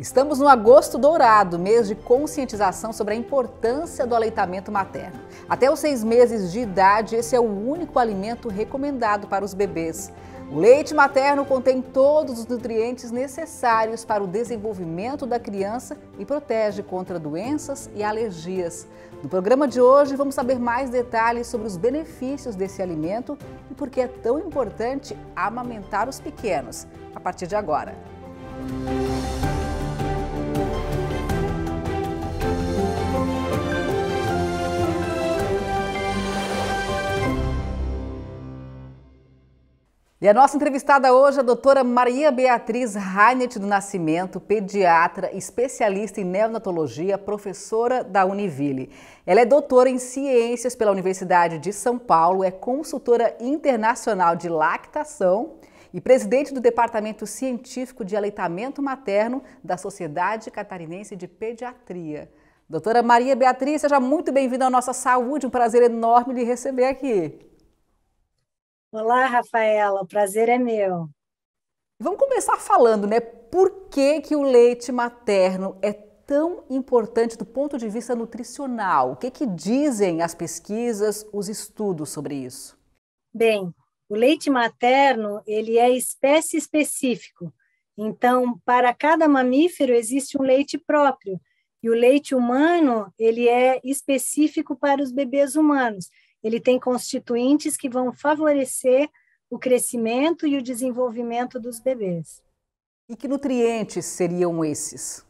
Estamos no agosto dourado, mês de conscientização sobre a importância do aleitamento materno. Até os seis meses de idade, esse é o único alimento recomendado para os bebês. O leite materno contém todos os nutrientes necessários para o desenvolvimento da criança e protege contra doenças e alergias. No programa de hoje, vamos saber mais detalhes sobre os benefícios desse alimento e por que é tão importante amamentar os pequenos. A partir de agora. Música E a nossa entrevistada hoje é a doutora Maria Beatriz Reinert do Nascimento, pediatra, especialista em neonatologia, professora da Univille. Ela é doutora em ciências pela Universidade de São Paulo, é consultora internacional de lactação e presidente do Departamento Científico de Aleitamento Materno da Sociedade Catarinense de Pediatria. Doutora Maria Beatriz, seja muito bem-vinda à nossa saúde, um prazer enorme lhe receber aqui. Olá, Rafaela, o prazer é meu. Vamos começar falando, né? Por que, que o leite materno é tão importante do ponto de vista nutricional? O que, que dizem as pesquisas, os estudos sobre isso? Bem, o leite materno ele é espécie específico. Então, para cada mamífero existe um leite próprio. E o leite humano ele é específico para os bebês humanos ele tem constituintes que vão favorecer o crescimento e o desenvolvimento dos bebês. E que nutrientes seriam esses?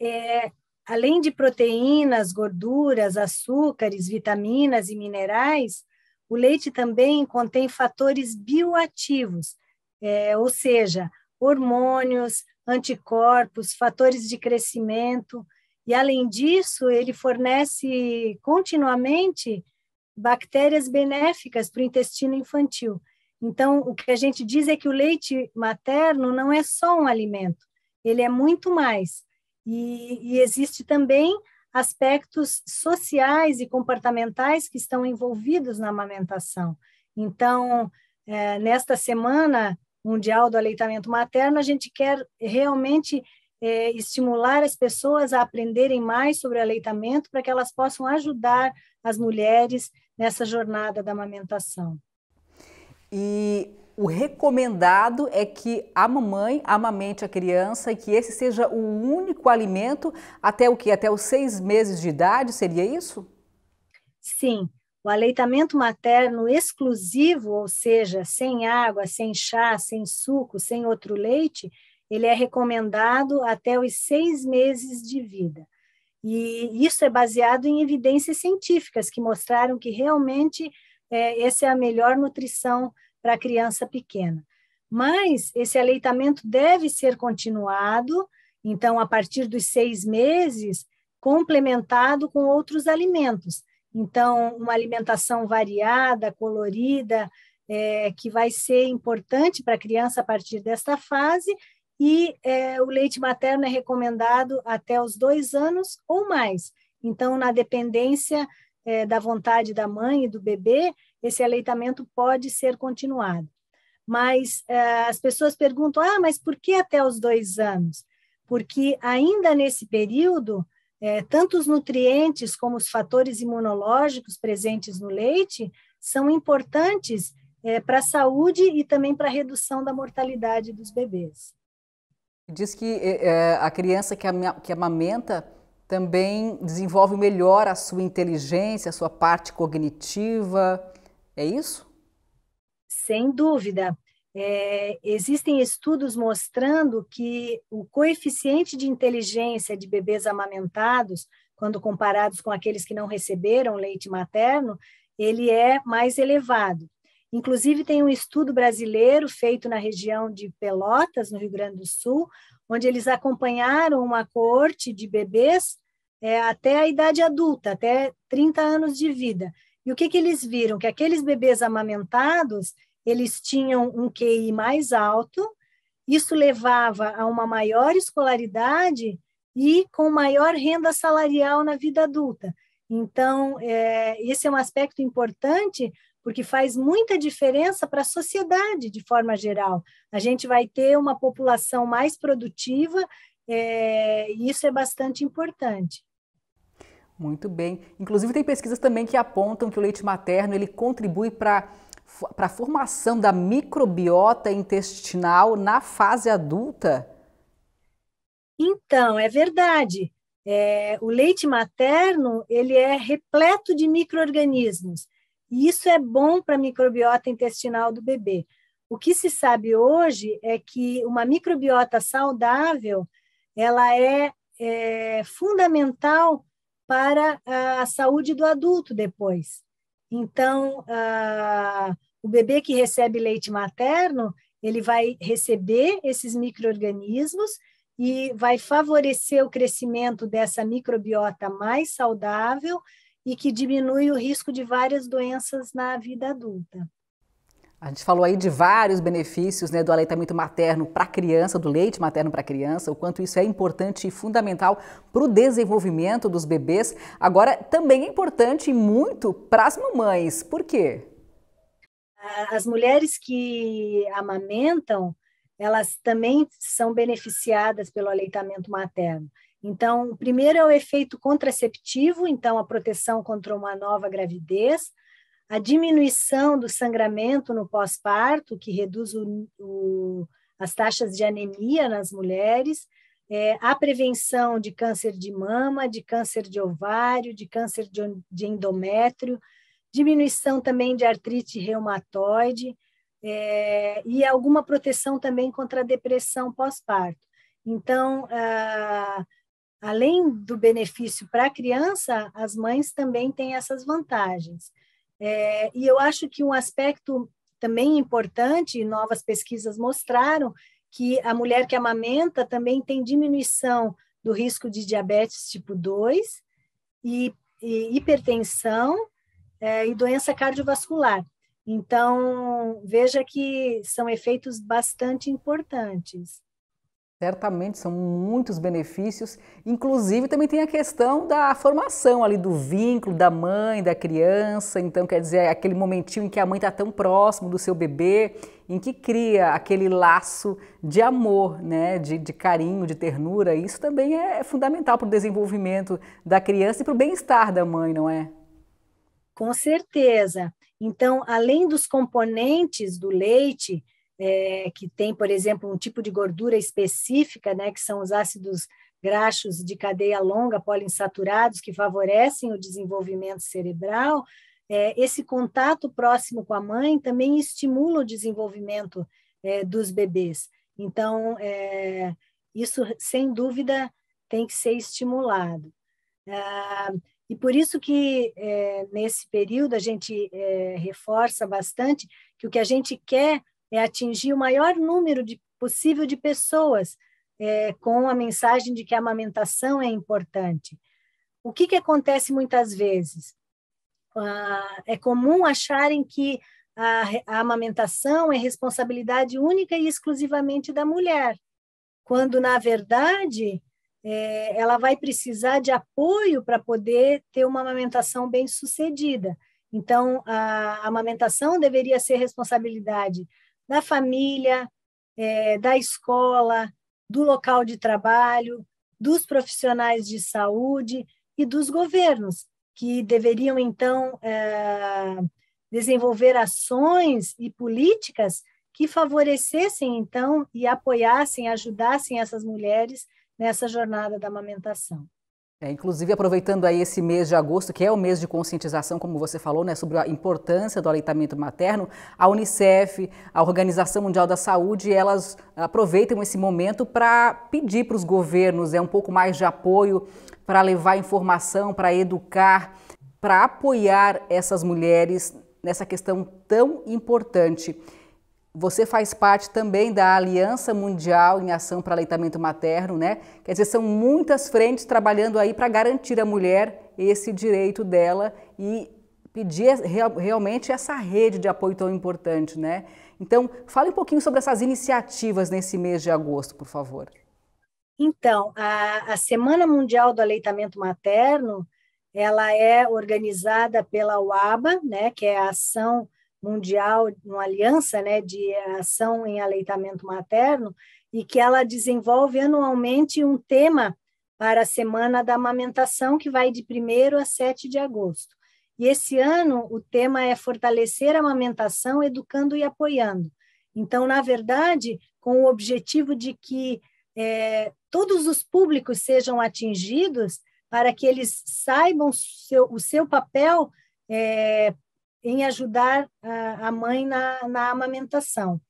É, além de proteínas, gorduras, açúcares, vitaminas e minerais, o leite também contém fatores bioativos, é, ou seja, hormônios, anticorpos, fatores de crescimento, e, além disso, ele fornece continuamente bactérias benéficas para o intestino infantil. Então, o que a gente diz é que o leite materno não é só um alimento, ele é muito mais. E, e existe também aspectos sociais e comportamentais que estão envolvidos na amamentação. Então, é, nesta semana mundial do aleitamento materno, a gente quer realmente é, estimular as pessoas a aprenderem mais sobre aleitamento para que elas possam ajudar as mulheres nessa jornada da amamentação. E o recomendado é que a mamãe amamente a criança e que esse seja o único alimento até o que? Até os seis meses de idade, seria isso? Sim. O aleitamento materno exclusivo, ou seja, sem água, sem chá, sem suco, sem outro leite, ele é recomendado até os seis meses de vida. E isso é baseado em evidências científicas que mostraram que realmente é, essa é a melhor nutrição para a criança pequena. Mas esse aleitamento deve ser continuado, então, a partir dos seis meses, complementado com outros alimentos. Então, uma alimentação variada, colorida, é, que vai ser importante para a criança a partir desta fase e é, o leite materno é recomendado até os dois anos ou mais. Então, na dependência é, da vontade da mãe e do bebê, esse aleitamento pode ser continuado. Mas é, as pessoas perguntam: ah, mas por que até os dois anos? Porque ainda nesse período, é, tanto os nutrientes como os fatores imunológicos presentes no leite são importantes é, para a saúde e também para a redução da mortalidade dos bebês. Diz que é, a criança que, que amamenta também desenvolve melhor a sua inteligência, a sua parte cognitiva. É isso? Sem dúvida. É, existem estudos mostrando que o coeficiente de inteligência de bebês amamentados, quando comparados com aqueles que não receberam leite materno, ele é mais elevado. Inclusive, tem um estudo brasileiro feito na região de Pelotas, no Rio Grande do Sul, onde eles acompanharam uma coorte de bebês é, até a idade adulta, até 30 anos de vida. E o que, que eles viram? Que aqueles bebês amamentados, eles tinham um QI mais alto, isso levava a uma maior escolaridade e com maior renda salarial na vida adulta. Então, é, esse é um aspecto importante porque faz muita diferença para a sociedade de forma geral. A gente vai ter uma população mais produtiva é, e isso é bastante importante. Muito bem. Inclusive tem pesquisas também que apontam que o leite materno ele contribui para para a formação da microbiota intestinal na fase adulta? Então, é verdade. É, o leite materno ele é repleto de microorganismos e isso é bom para a microbiota intestinal do bebê. O que se sabe hoje é que uma microbiota saudável ela é, é fundamental para a saúde do adulto depois. Então, a, o bebê que recebe leite materno, ele vai receber esses microorganismos e vai favorecer o crescimento dessa microbiota mais saudável e que diminui o risco de várias doenças na vida adulta. A gente falou aí de vários benefícios né, do aleitamento materno para a criança, do leite materno para a criança, o quanto isso é importante e fundamental para o desenvolvimento dos bebês. Agora, também é importante e muito para as mamães. Por quê? As mulheres que amamentam, elas também são beneficiadas pelo aleitamento materno. Então, o primeiro é o efeito contraceptivo, então a proteção contra uma nova gravidez, a diminuição do sangramento no pós-parto, que reduz o, o, as taxas de anemia nas mulheres, é, a prevenção de câncer de mama, de câncer de ovário, de câncer de, de endométrio, diminuição também de artrite reumatoide é, e alguma proteção também contra a depressão pós-parto. Então, ah, além do benefício para a criança, as mães também têm essas vantagens. É, e eu acho que um aspecto também importante, novas pesquisas mostraram, que a mulher que amamenta também tem diminuição do risco de diabetes tipo 2 e, e hipertensão é, e doença cardiovascular. Então, veja que são efeitos bastante importantes. Certamente são muitos benefícios, inclusive também tem a questão da formação ali do vínculo da mãe, da criança, então quer dizer, é aquele momentinho em que a mãe está tão próximo do seu bebê, em que cria aquele laço de amor, né, de, de carinho, de ternura, isso também é, é fundamental para o desenvolvimento da criança e para o bem-estar da mãe, não é? Com certeza. Então, além dos componentes do leite, é, que tem, por exemplo, um tipo de gordura específica, né, que são os ácidos graxos de cadeia longa, poliinsaturados, que favorecem o desenvolvimento cerebral, é, esse contato próximo com a mãe também estimula o desenvolvimento é, dos bebês. Então, é, isso, sem dúvida, tem que ser estimulado. Ah, e por isso que é, nesse período a gente é, reforça bastante que o que a gente quer é atingir o maior número de, possível de pessoas é, com a mensagem de que a amamentação é importante. O que, que acontece muitas vezes? Ah, é comum acharem que a, a amamentação é responsabilidade única e exclusivamente da mulher, quando, na verdade, é, ela vai precisar de apoio para poder ter uma amamentação bem sucedida. Então, a, a amamentação deveria ser responsabilidade da família, é, da escola, do local de trabalho, dos profissionais de saúde e dos governos, que deveriam, então, é, desenvolver ações e políticas que favorecessem, então, e apoiassem, ajudassem essas mulheres nessa jornada da amamentação. É, inclusive, aproveitando aí esse mês de agosto, que é o mês de conscientização, como você falou, né, sobre a importância do aleitamento materno, a Unicef, a Organização Mundial da Saúde, elas aproveitam esse momento para pedir para os governos é, um pouco mais de apoio, para levar informação, para educar, para apoiar essas mulheres nessa questão tão importante. Você faz parte também da Aliança Mundial em Ação para Aleitamento Materno, né? Quer dizer, são muitas frentes trabalhando aí para garantir à mulher esse direito dela e pedir realmente essa rede de apoio tão importante, né? Então, fale um pouquinho sobre essas iniciativas nesse mês de agosto, por favor. Então, a, a Semana Mundial do Aleitamento Materno, ela é organizada pela UABA, né, que é a Ação mundial, uma aliança né, de ação em aleitamento materno, e que ela desenvolve anualmente um tema para a Semana da Amamentação, que vai de 1 a 7 de agosto. E esse ano o tema é fortalecer a amamentação, educando e apoiando. Então, na verdade, com o objetivo de que é, todos os públicos sejam atingidos, para que eles saibam seu, o seu papel é, em ajudar a, a mãe na, na amamentação.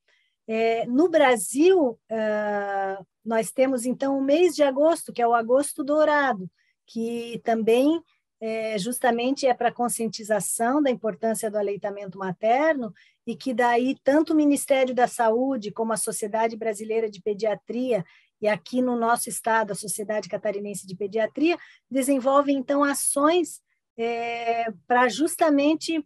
É, no Brasil, uh, nós temos então o mês de agosto, que é o agosto dourado, que também é, justamente é para conscientização da importância do aleitamento materno e que daí tanto o Ministério da Saúde como a Sociedade Brasileira de Pediatria e aqui no nosso estado a Sociedade Catarinense de Pediatria desenvolvem então ações é, para justamente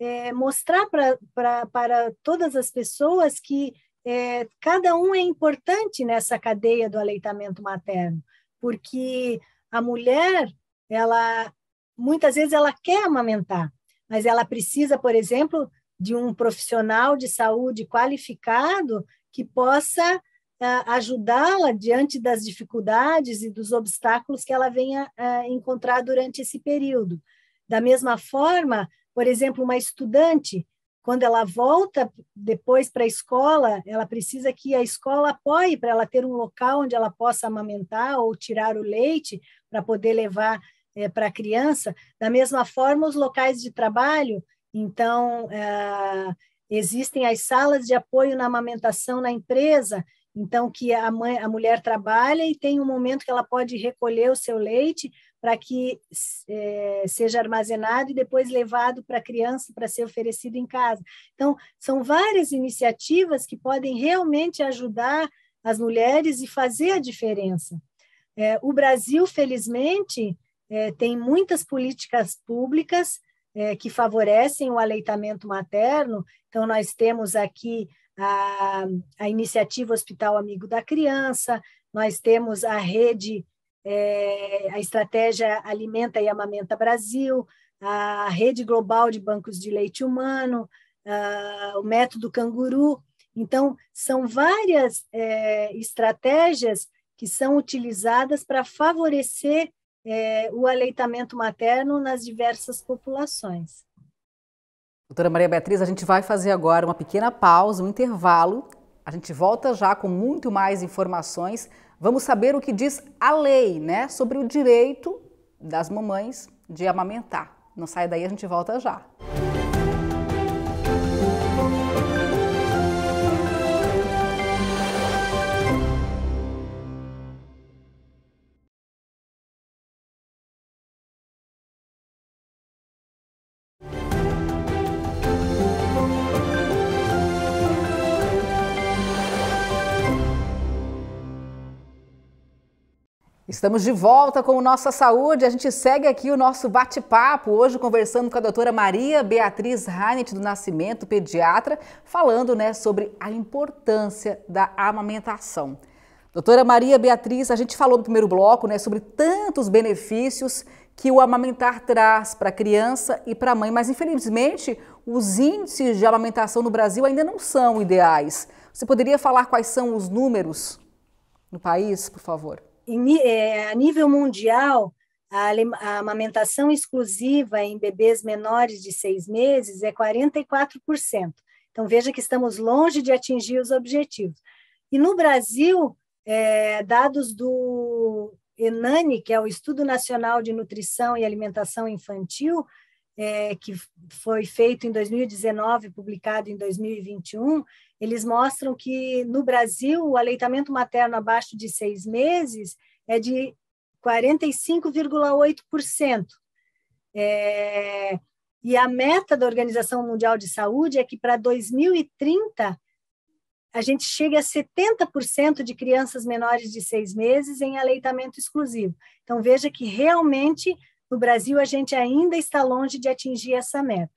é, mostrar pra, pra, para todas as pessoas que é, cada um é importante nessa cadeia do aleitamento materno, porque a mulher, ela muitas vezes ela quer amamentar, mas ela precisa, por exemplo, de um profissional de saúde qualificado que possa é, ajudá-la diante das dificuldades e dos obstáculos que ela venha é, encontrar durante esse período. Da mesma forma, por exemplo, uma estudante, quando ela volta depois para a escola, ela precisa que a escola apoie para ela ter um local onde ela possa amamentar ou tirar o leite para poder levar é, eh, para a criança. Da mesma forma, os locais de trabalho, então, é, existem as salas de apoio na amamentação na empresa, então que a, mãe, a mulher trabalha e tem um momento que ela pode recolher o seu leite para que é, seja armazenado e depois levado para a criança para ser oferecido em casa. Então, são várias iniciativas que podem realmente ajudar as mulheres e fazer a diferença. É, o Brasil, felizmente, é, tem muitas políticas públicas é, que favorecem o aleitamento materno. Então, nós temos aqui a, a iniciativa Hospital Amigo da Criança, nós temos a rede é, a estratégia Alimenta e Amamenta Brasil, a rede global de bancos de leite humano, a, o método canguru. Então, são várias é, estratégias que são utilizadas para favorecer é, o aleitamento materno nas diversas populações. Doutora Maria Beatriz, a gente vai fazer agora uma pequena pausa, um intervalo. A gente volta já com muito mais informações Vamos saber o que diz a lei, né, sobre o direito das mamães de amamentar. Não sai daí, a gente volta já. Estamos de volta com o Nossa Saúde. A gente segue aqui o nosso bate-papo, hoje conversando com a doutora Maria Beatriz Reinet do Nascimento, pediatra, falando né, sobre a importância da amamentação. Doutora Maria Beatriz, a gente falou no primeiro bloco né, sobre tantos benefícios que o amamentar traz para a criança e para a mãe, mas infelizmente os índices de amamentação no Brasil ainda não são ideais. Você poderia falar quais são os números no país, por favor? É, a nível mundial, a, a amamentação exclusiva em bebês menores de seis meses é 44%. Então, veja que estamos longe de atingir os objetivos. E no Brasil, é, dados do ENANI, que é o Estudo Nacional de Nutrição e Alimentação Infantil, é, que foi feito em 2019, publicado em 2021, eles mostram que no Brasil o aleitamento materno abaixo de seis meses é de 45,8%. É, e a meta da Organização Mundial de Saúde é que para 2030 a gente chegue a 70% de crianças menores de seis meses em aleitamento exclusivo. Então veja que realmente no Brasil a gente ainda está longe de atingir essa meta.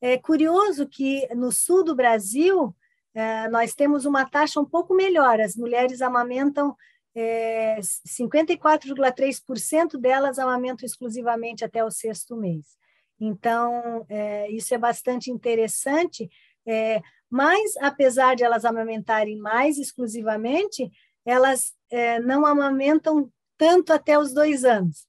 É curioso que no sul do Brasil é, nós temos uma taxa um pouco melhor. As mulheres amamentam é, 54,3% delas amamentam exclusivamente até o sexto mês. Então, é, isso é bastante interessante, é, mas apesar de elas amamentarem mais exclusivamente, elas é, não amamentam tanto até os dois anos.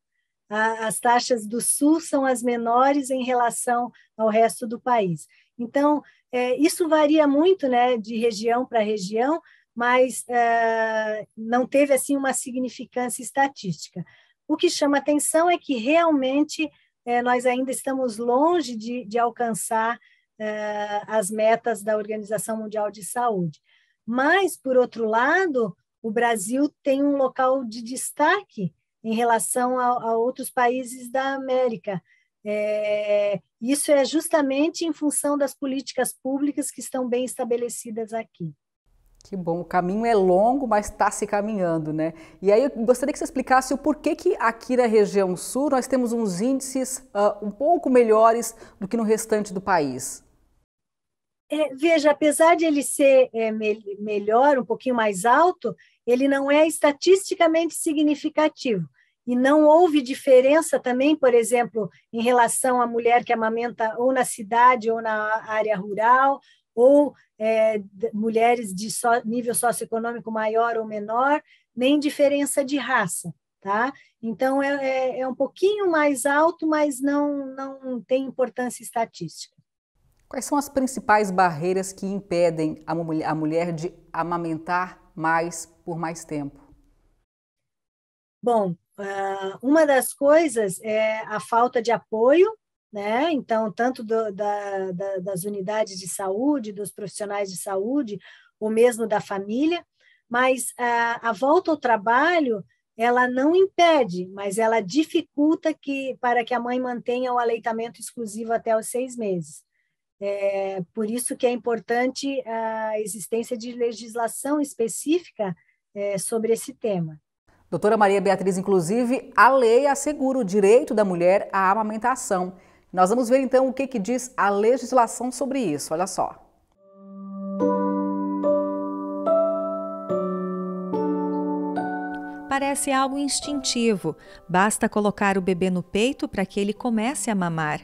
as taxas do Sul são as menores em relação ao resto do país. Então, é, isso varia muito né, de região para região, mas é, não teve assim uma significância estatística. O que chama atenção é que realmente é, nós ainda estamos longe de, de alcançar é, as metas da Organização Mundial de Saúde. Mas, por outro lado, o Brasil tem um local de destaque em relação a, a outros países da América. É, isso é justamente em função das políticas públicas que estão bem estabelecidas aqui. Que bom, o caminho é longo, mas está se caminhando, né? E aí eu gostaria que você explicasse o porquê que aqui na região sul nós temos uns índices uh, um pouco melhores do que no restante do país. É, veja, apesar de ele ser é, me melhor, um pouquinho mais alto, ele não é estatisticamente significativo e não houve diferença também, por exemplo, em relação à mulher que amamenta ou na cidade ou na área rural, ou é, mulheres de so, nível socioeconômico maior ou menor, nem diferença de raça. Tá? Então, é, é, é um pouquinho mais alto, mas não, não tem importância estatística. Quais são as principais barreiras que impedem a, mulher, a mulher de amamentar mais por mais tempo? Bom, ah, uma das coisas é a falta de apoio, né? Então, tanto do, da, da, das unidades de saúde, dos profissionais de saúde, ou mesmo da família, mas a, ah, a volta ao trabalho ela não impede, mas ela dificulta que para que a mãe mantenha o aleitamento exclusivo até os seis meses. É, por isso que é importante a existência de legislação específica é, sobre esse tema. Doutora Maria Beatriz, inclusive, a lei assegura o direito da mulher à amamentação. Nós vamos ver então o que, que diz a legislação sobre isso. Olha só. Parece algo instintivo. Basta colocar o bebê no peito para que ele comece a mamar.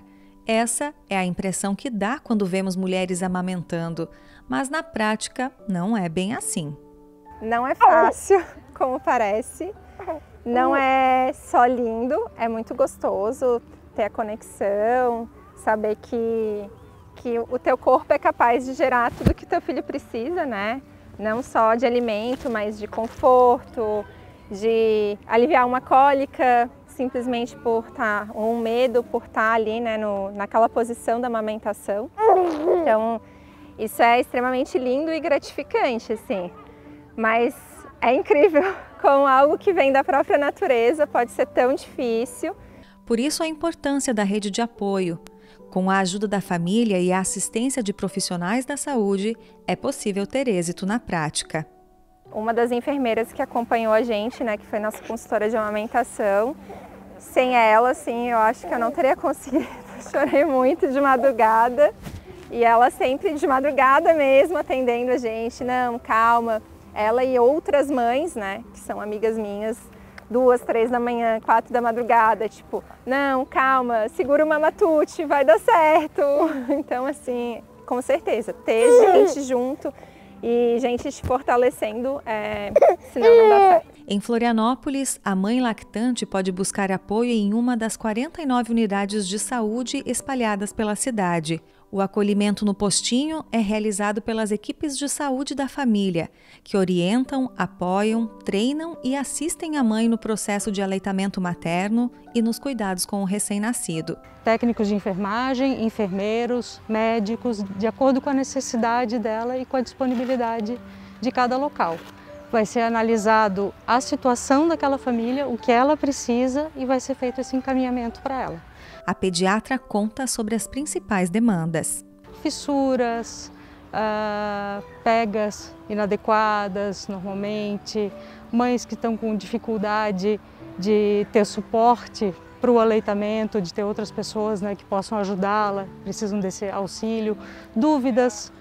Essa é a impressão que dá quando vemos mulheres amamentando, mas na prática não é bem assim. Não é fácil, como parece. Não uhum. é só lindo, é muito gostoso ter a conexão, saber que, que o teu corpo é capaz de gerar tudo que teu filho precisa, né? Não só de alimento, mas de conforto, de aliviar uma cólica, simplesmente por estar, tá, um medo por estar tá ali, né, no, naquela posição da amamentação. Então, isso é extremamente lindo e gratificante, assim. Mas é incrível com algo que vem da própria natureza pode ser tão difícil. Por isso, a importância da rede de apoio. Com a ajuda da família e a assistência de profissionais da saúde, é possível ter êxito na prática. Uma das enfermeiras que acompanhou a gente, né, que foi nossa consultora de amamentação, sem ela, assim, eu acho que eu não teria conseguido. Chorei muito de madrugada. E ela sempre de madrugada mesmo atendendo a gente, não, calma, ela e outras mães, né, que são amigas minhas, duas, três da manhã, quatro da madrugada, tipo, não, calma, segura o mamatute, vai dar certo. Então, assim, com certeza, ter gente junto e gente te fortalecendo, é, senão não dá certo. Em Florianópolis, a mãe lactante pode buscar apoio em uma das 49 unidades de saúde espalhadas pela cidade. O acolhimento no postinho é realizado pelas equipes de saúde da família, que orientam, apoiam, treinam e assistem a mãe no processo de aleitamento materno e nos cuidados com o recém-nascido. Técnicos de enfermagem, enfermeiros, médicos, de acordo com a necessidade dela e com a disponibilidade de cada local. Vai ser analisado a situação daquela família, o que ela precisa e vai ser feito esse encaminhamento para ela a pediatra conta sobre as principais demandas. Fissuras, uh, pegas inadequadas normalmente, mães que estão com dificuldade de ter suporte para o aleitamento, de ter outras pessoas né, que possam ajudá-la, precisam desse auxílio, dúvidas,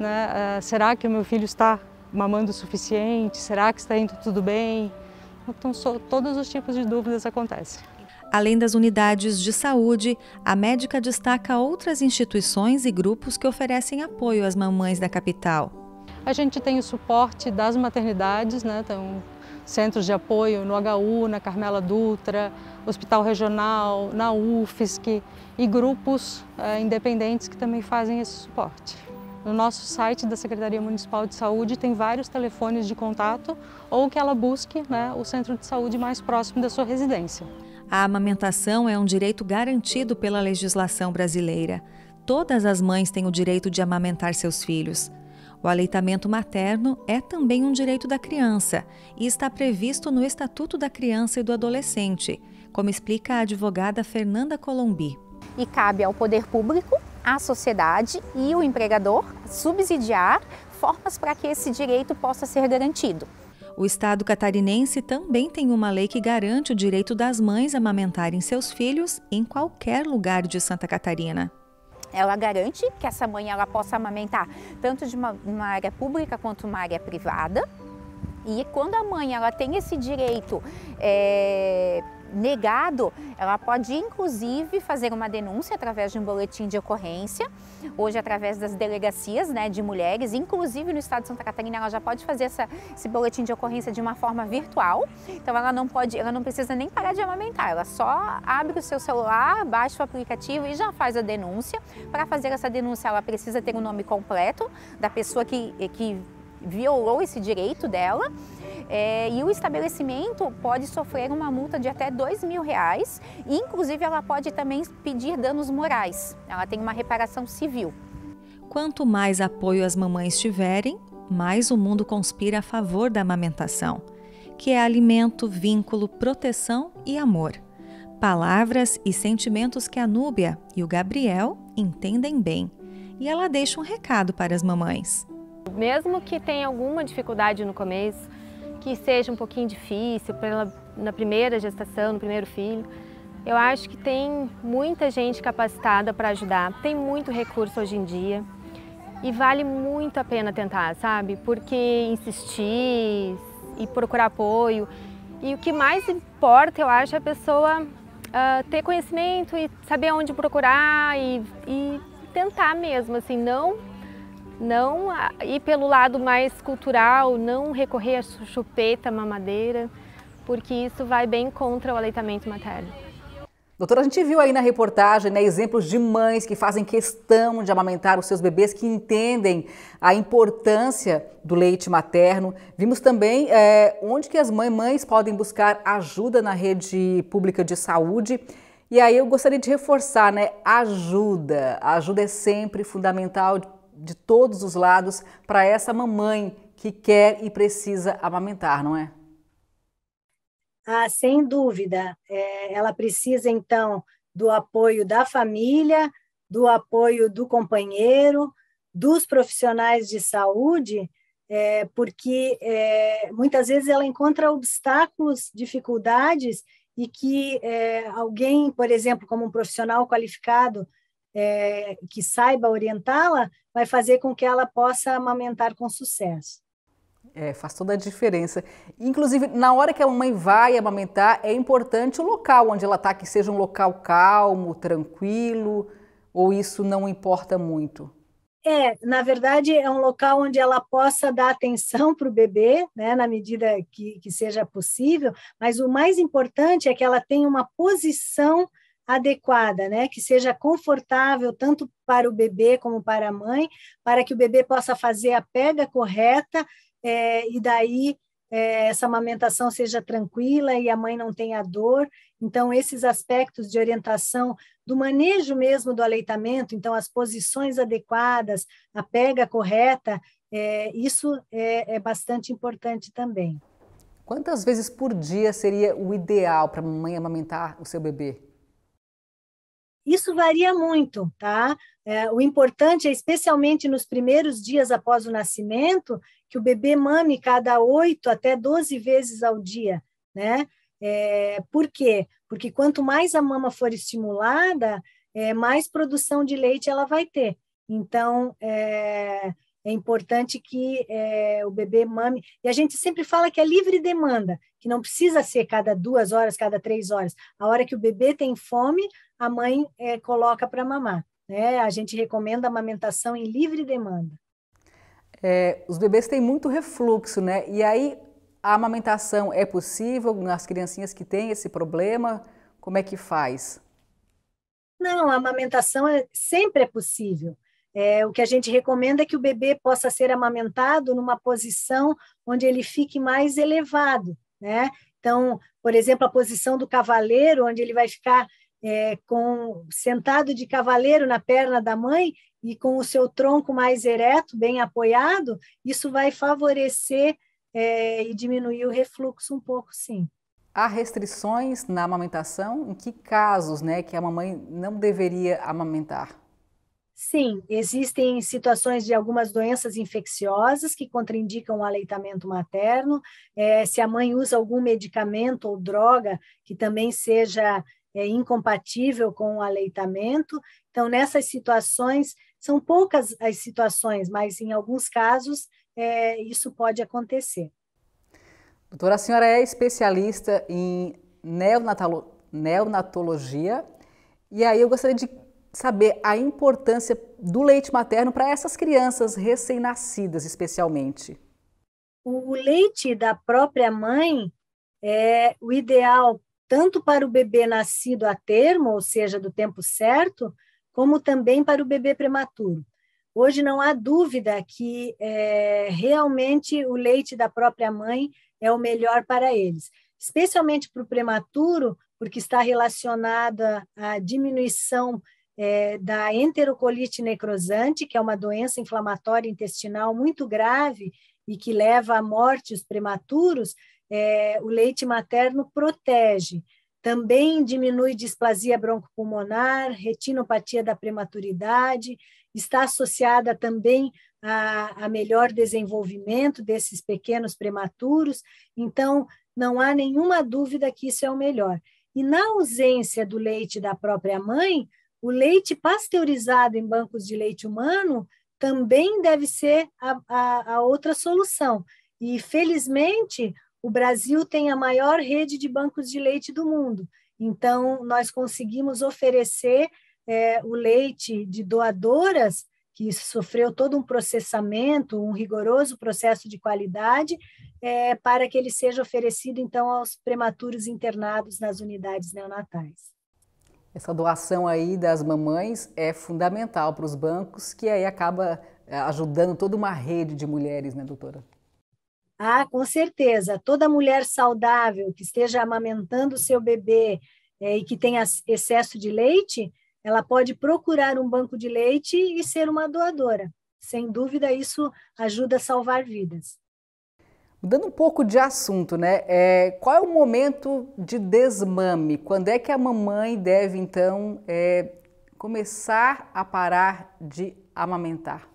né, uh, será que o meu filho está mamando o suficiente, será que está indo tudo bem? Então, todos os tipos de dúvidas acontecem. Além das unidades de saúde, a médica destaca outras instituições e grupos que oferecem apoio às mamães da capital. A gente tem o suporte das maternidades, né? Então, centros de apoio no HU, na Carmela Dutra, Hospital Regional, na UFSC e grupos é, independentes que também fazem esse suporte. No nosso site da Secretaria Municipal de Saúde tem vários telefones de contato ou que ela busque né, o centro de saúde mais próximo da sua residência. A amamentação é um direito garantido pela legislação brasileira. Todas as mães têm o direito de amamentar seus filhos. O aleitamento materno é também um direito da criança e está previsto no Estatuto da Criança e do Adolescente, como explica a advogada Fernanda Colombi. E cabe ao poder público, à sociedade e o empregador subsidiar formas para que esse direito possa ser garantido. O Estado catarinense também tem uma lei que garante o direito das mães a amamentarem seus filhos em qualquer lugar de Santa Catarina ela garante que essa mãe ela possa amamentar tanto de uma, uma, área pública quanto uma área privada. E quando a mãe ela tem esse direito é, negado, ela pode inclusive fazer uma denúncia através de um boletim de ocorrência, hoje através das delegacias né, de mulheres, inclusive no estado de Santa Catarina ela já pode fazer essa, esse boletim de ocorrência de uma forma virtual, então ela não pode, ela não precisa nem parar de amamentar, ela só abre o seu celular, baixa o aplicativo e já faz a denúncia. Para fazer essa denúncia ela precisa ter o um nome completo da pessoa que, que violou esse direito dela é, e o estabelecimento pode sofrer uma multa de até dois mil reais, e inclusive ela pode também pedir danos morais. Ela tem uma reparação civil. Quanto mais apoio as mamães tiverem, mais o mundo conspira a favor da amamentação, que é alimento, vínculo, proteção e amor. Palavras e sentimentos que a Núbia e o Gabriel entendem bem. E ela deixa um recado para as mamães. Mesmo que tenha alguma dificuldade no começo, que seja um pouquinho difícil pela, na primeira gestação, no primeiro filho. Eu acho que tem muita gente capacitada para ajudar, tem muito recurso hoje em dia e vale muito a pena tentar, sabe? Porque insistir e procurar apoio. E o que mais importa, eu acho, é a pessoa uh, ter conhecimento e saber onde procurar e, e tentar mesmo, assim, não não ir pelo lado mais cultural, não recorrer à chupeta, mamadeira, porque isso vai bem contra o aleitamento materno. Doutora, a gente viu aí na reportagem né, exemplos de mães que fazem questão de amamentar os seus bebês, que entendem a importância do leite materno. Vimos também é, onde que as mães, podem buscar ajuda na rede pública de saúde. E aí eu gostaria de reforçar, né? Ajuda. A ajuda é sempre fundamental de todos os lados para essa mamãe que quer e precisa amamentar, não é? Ah, sem dúvida. É, ela precisa, então, do apoio da família, do apoio do companheiro, dos profissionais de saúde, é, porque é, muitas vezes ela encontra obstáculos, dificuldades, e que é, alguém, por exemplo, como um profissional qualificado, é, que saiba orientá-la, vai fazer com que ela possa amamentar com sucesso. É, faz toda a diferença. Inclusive, na hora que a mãe vai amamentar, é importante o local onde ela está, que seja um local calmo, tranquilo, ou isso não importa muito? É, na verdade, é um local onde ela possa dar atenção para o bebê, né, na medida que, que seja possível, mas o mais importante é que ela tenha uma posição adequada, né? Que seja confortável tanto para o bebê como para a mãe, para que o bebê possa fazer a pega correta é, e daí é, essa amamentação seja tranquila e a mãe não tenha dor. Então, esses aspectos de orientação do manejo mesmo do aleitamento, então, as posições adequadas, a pega correta, é, isso é, é bastante importante também. Quantas vezes por dia seria o ideal para a mãe amamentar o seu bebê? Isso varia muito, tá? É, o importante é, especialmente nos primeiros dias após o nascimento, que o bebê mame cada 8 até 12 vezes ao dia, né? É, por quê? Porque quanto mais a mama for estimulada, é, mais produção de leite ela vai ter. Então, é, é importante que é, o bebê mame. E a gente sempre fala que é livre demanda, que não precisa ser cada duas horas, cada três horas. A hora que o bebê tem fome, a mãe é, coloca para mamar. Né? A gente recomenda a amamentação em livre demanda. É, os bebês têm muito refluxo, né? E aí a amamentação é possível nas criancinhas que têm esse problema? Como é que faz? Não, a amamentação é, sempre é possível. É, o que a gente recomenda é que o bebê possa ser amamentado numa posição onde ele fique mais elevado, né? Então, por exemplo, a posição do cavaleiro, onde ele vai ficar é, com sentado de cavaleiro na perna da mãe e com o seu tronco mais ereto, bem apoiado, isso vai favorecer é, e diminuir o refluxo um pouco, sim. Há restrições na amamentação? Em que casos né, que a mamãe não deveria amamentar? Sim, existem situações de algumas doenças infecciosas que contraindicam o aleitamento materno. É, se a mãe usa algum medicamento ou droga que também seja é, incompatível com o aleitamento. Então, nessas situações, são poucas as situações, mas em alguns casos é, isso pode acontecer. Doutora, a senhora é especialista em neonatologia, e aí eu gostaria de saber a importância do leite materno para essas crianças recém-nascidas, especialmente? O leite da própria mãe é o ideal tanto para o bebê nascido a termo, ou seja, do tempo certo, como também para o bebê prematuro. Hoje não há dúvida que é, realmente o leite da própria mãe é o melhor para eles, especialmente para o prematuro, porque está relacionada à diminuição é, da enterocolite necrosante, que é uma doença inflamatória intestinal muito grave e que leva a mortes prematuros, é, o leite materno protege. Também diminui displasia broncopulmonar, retinopatia da prematuridade, está associada também a, a melhor desenvolvimento desses pequenos prematuros. Então, não há nenhuma dúvida que isso é o melhor. E na ausência do leite da própria mãe, o leite pasteurizado em bancos de leite humano também deve ser a, a, a outra solução. E, felizmente, o Brasil tem a maior rede de bancos de leite do mundo. Então, nós conseguimos oferecer é, o leite de doadoras, que sofreu todo um processamento, um rigoroso processo de qualidade, é, para que ele seja oferecido, então, aos prematuros internados nas unidades neonatais. Essa doação aí das mamães é fundamental para os bancos, que aí acaba é, ajudando toda uma rede de mulheres, né, doutora? Ah, com certeza. Toda mulher saudável que esteja amamentando o seu bebê é, e que tenha excesso de leite, ela pode procurar um banco de leite e ser uma doadora. Sem dúvida, isso ajuda a salvar vidas. Mudando um pouco de assunto, né? É, qual é o momento de desmame? Quando é que a mamãe deve, então, é, começar a parar de amamentar?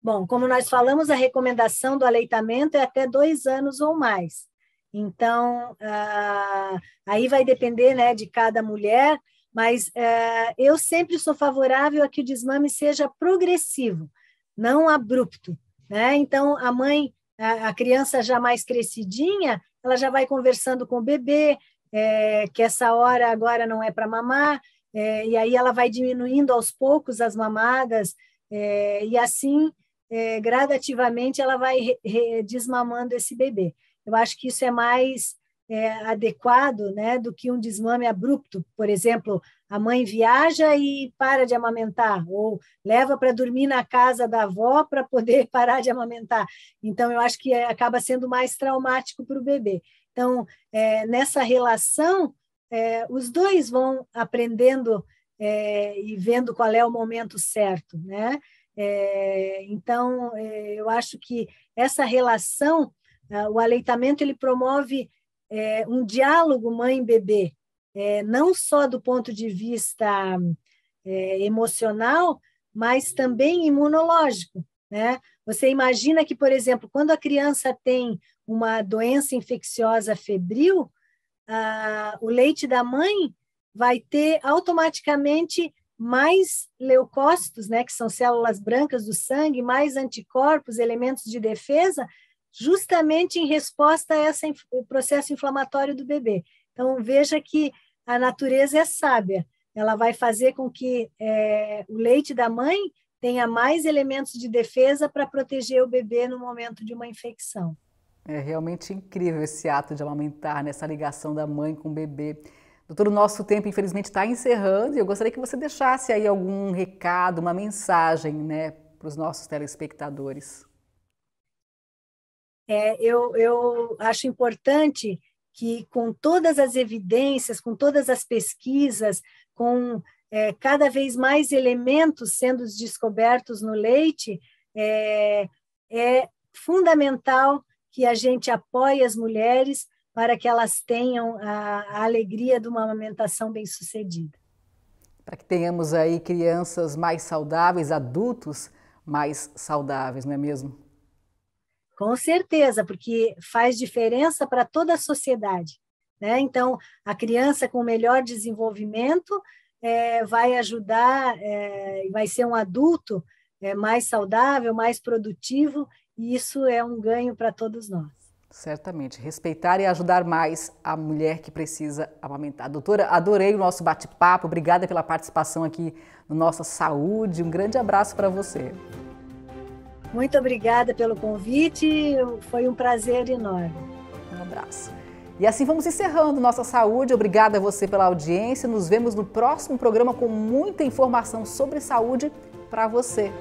Bom, como nós falamos, a recomendação do aleitamento é até dois anos ou mais. Então, ah, aí vai depender né, de cada mulher, mas ah, eu sempre sou favorável a que o desmame seja progressivo, não abrupto. Né? Então, a mãe a criança já mais crescidinha, ela já vai conversando com o bebê, é, que essa hora agora não é para mamar, é, e aí ela vai diminuindo aos poucos as mamadas, é, e assim, é, gradativamente, ela vai re, re, desmamando esse bebê. Eu acho que isso é mais é, adequado né, do que um desmame abrupto, por exemplo, a mãe viaja e para de amamentar, ou leva para dormir na casa da avó para poder parar de amamentar. Então, eu acho que eh, acaba sendo mais traumático para o bebê. Então, é, nessa relação, é, os dois vão aprendendo é, e vendo qual é o momento certo, né? então, eu acho que essa relação, ah, o aleitamento, ele promove um diálogo mãe-bebê, é, não só do ponto de vista é, emocional, mas também imunológico. Né? Você imagina que, por exemplo, quando a criança tem uma doença infecciosa febril, a, o leite da mãe vai ter automaticamente mais leucócitos, né, que são células brancas do sangue, mais anticorpos, elementos de defesa, justamente em resposta a esse processo inflamatório do bebê. Então, veja que a natureza é sábia. Ela vai fazer com que é, o leite da mãe tenha mais elementos de defesa para proteger o bebê no momento de uma infecção. É realmente incrível esse ato de amamentar, nessa né, ligação da mãe com o bebê. Doutor, o nosso tempo, infelizmente, está encerrando e eu gostaria que você deixasse aí algum recado, uma mensagem né, para os nossos telespectadores. É, eu, eu acho importante que com todas as evidências, com todas as pesquisas, com é, cada vez mais elementos sendo descobertos no leite, é, é fundamental que a gente apoie as mulheres para que elas tenham a, a alegria de uma amamentação bem-sucedida. Para que tenhamos aí crianças mais saudáveis, adultos mais saudáveis, não é mesmo? Com certeza, porque faz diferença para toda a sociedade. Né? Então, a criança com melhor desenvolvimento é, vai ajudar, é, vai ser um adulto é, mais saudável, mais produtivo, e isso é um ganho para todos nós. Certamente, respeitar e ajudar mais a mulher que precisa amamentar. Doutora, adorei o nosso bate-papo, obrigada pela participação aqui no Nossa Saúde, um grande abraço para você. Muito obrigada pelo convite, foi um prazer enorme. Um abraço. E assim vamos encerrando nossa saúde. Obrigada a você pela audiência. Nos vemos no próximo programa com muita informação sobre saúde para você.